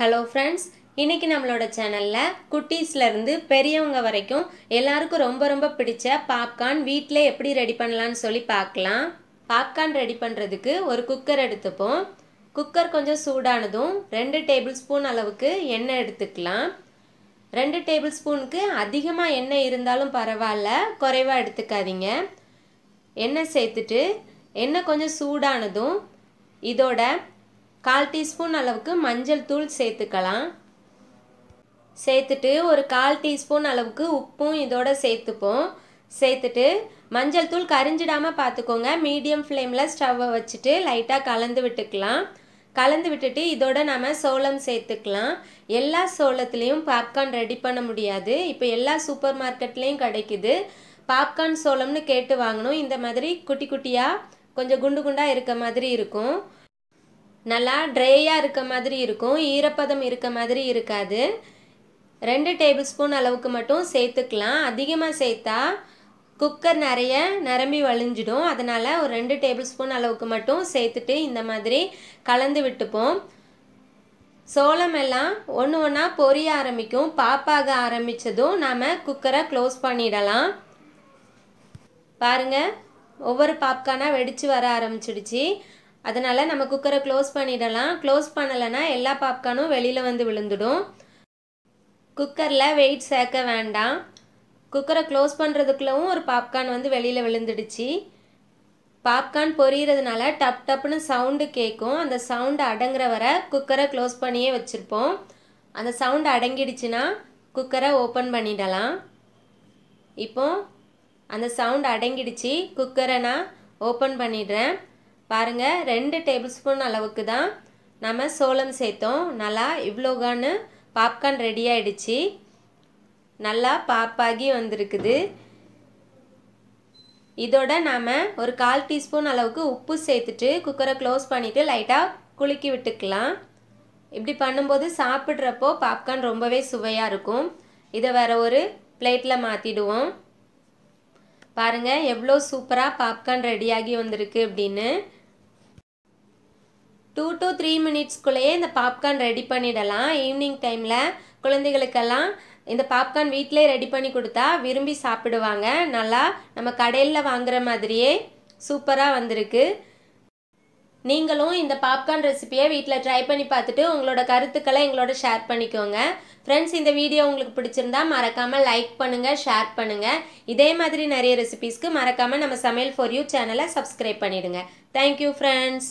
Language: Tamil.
ஹலோ ஃப்ரெண்ட்ஸ் இன்றைக்கி நம்மளோட சேனலில் குட்டீஸ்லேருந்து பெரியவங்க வரைக்கும் எல்லாருக்கும் ரொம்ப ரொம்ப பிடிச்ச பாப்கார்ன் வீட்ல எப்படி ரெடி பண்ணலான்னு சொல்லி பார்க்கலாம் பாப்கார்ன் ரெடி பண்ணுறதுக்கு ஒரு குக்கர் எடுத்துப்போம் குக்கர் கொஞ்சம் சூடானதும் ரெண்டு டேபிள் ஸ்பூன் அளவுக்கு எண்ணெய் எடுத்துக்கலாம் ரெண்டு டேபிள் ஸ்பூனுக்கு அதிகமாக எண்ணெய் இருந்தாலும் பரவாயில்ல குறைவாக எடுத்துக்காதீங்க எண்ணெய் சேர்த்துட்டு எண்ணெய் கொஞ்சம் சூடானதும் இதோட கால் டீஸ்பூன் அளவுக்கு மஞ்சள் தூள் சேர்த்துக்கலாம் சேர்த்துட்டு ஒரு கால் டீஸ்பூன் அளவுக்கு உப்பும் இதோட சேர்த்துப்போம் சேர்த்துட்டு மஞ்சள் தூள் கரிஞ்சிடாமல் பார்த்துக்கோங்க மீடியம் ஃப்ளேமில் ஸ்டவ்வை வச்சுட்டு லைட்டாக கலந்து விட்டுக்கலாம் கலந்து விட்டுட்டு இதோட நம்ம சோளம் சேர்த்துக்கலாம் எல்லா சோளத்துலேயும் பாப்கார்ன் ரெடி பண்ண முடியாது இப்போ எல்லா சூப்பர் மார்க்கெட்லேயும் கிடைக்குது பாப்கார்ன் சோளம்னு கேட்டு வாங்கணும் இந்த மாதிரி குட்டி குட்டியாக கொஞ்சம் குண்டு குண்டாக இருக்க மாதிரி இருக்கும் நல்லா ட்ரையாக இருக்க மாதிரி இருக்கும் ஈரப்பதம் இருக்க மாதிரி இருக்காது ரெண்டு டேபிள் ஸ்பூன் அளவுக்கு மட்டும் சேர்த்துக்கலாம் அதிகமாக சேர்த்தா குக்கர் நிறைய நிரம்பி வழிஞ்சிடும் அதனால் ஒரு ரெண்டு டேபிள் ஸ்பூன் அளவுக்கு மட்டும் சேர்த்துட்டு இந்த மாதிரி கலந்து விட்டுப்போம் சோளம் எல்லாம் ஒன்று ஒன்றா பொரிய ஆரம்பிக்கும் பாப்பாக ஆரம்பித்ததும் நாம் குக்கரை க்ளோஸ் பண்ணிடலாம் பாருங்கள் ஒவ்வொரு பாப்கானாக வெடித்து வர ஆரம்பிச்சிடுச்சு அதனால் நம்ம குக்கரை க்ளோஸ் பண்ணிடலாம் க்ளோஸ் பண்ணலைன்னா எல்லா பாப்கார்னும் வெளியில் வந்து விழுந்துடும் குக்கரில் வெயிட் சேர்க்க வேண்டாம் குக்கரை க்ளோஸ் பண்ணுறதுக்குள்ளவும் ஒரு பாப்கார்ன் வந்து வெளியில் விழுந்துடுச்சு பாப்கார்ன் பொரியறதுனால டப் டப்னு சவுண்டு கேட்கும் அந்த சவுண்டு அடங்குற வர குக்கரை க்ளோஸ் பண்ணியே வச்சுருப்போம் அந்த சவுண்டு அடங்கிடுச்சுன்னா குக்கரை ஓப்பன் பண்ணிடலாம் இப்போ அந்த சவுண்டு அடங்கிடுச்சு குக்கரை நான் ஓப்பன் பண்ணிடுறேன் பாருங்கள் ரெண்டு டேபிள் ஸ்பூன் அளவுக்கு தான் நம்ம சோளம் சேர்த்தோம் நல்லா இவ்வளோகான்னு பாப்கார்ன் ரெடி ஆகிடுச்சு நல்லா பாப்பாகி வந்திருக்குது இதோட நாம் ஒரு கால் டீஸ்பூன் அளவுக்கு உப்பு சேர்த்துட்டு குக்கரை க்ளோஸ் பண்ணிவிட்டு லைட்டாக குலுக்கி விட்டுக்கலாம் இப்படி பண்ணும்போது சாப்பிட்றப்போ பாப்கார்ன் ரொம்பவே சுவையாக இருக்கும் இதை வேறு ஒரு பிளேட்டில் மாற்றிடுவோம் பாருங்கள் எவ்வளோ சூப்பராக பாப்கார்ன் ரெடியாகி வந்திருக்கு அப்படின்னு டூ டு த்ரீ மினிட்ஸ்குள்ளேயே இந்த பாப்கார்ன் ரெடி பண்ணிடலாம் ஈவினிங் டைமில் குழந்தைகளுக்கெல்லாம் இந்த பாப்கார்ன் வீட்டிலே ரெடி பண்ணி கொடுத்தா விரும்பி சாப்பிடுவாங்க நல்லா நம்ம கடையில் வாங்குகிற மாதிரியே சூப்பராக வந்திருக்கு நீங்களும் இந்த பாப்கார்ன் ரெசிபியை வீட்டில் ட்ரை பண்ணி பார்த்துட்டு உங்களோட கருத்துக்களை எங்களோட ஷேர் பண்ணிக்கோங்க ஃப்ரெண்ட்ஸ் இந்த வீடியோ உங்களுக்கு பிடிச்சிருந்தா மறக்காமல் லைக் பண்ணுங்கள் ஷேர் பண்ணுங்கள் இதே மாதிரி நிறைய ரெசிபீஸ்க்கு மறக்காமல் நம்ம சமையல் ஃபார் யூ சேனலை சப்ஸ்கிரைப் பண்ணிவிடுங்க தேங்க்யூ ஃப்ரெண்ட்ஸ்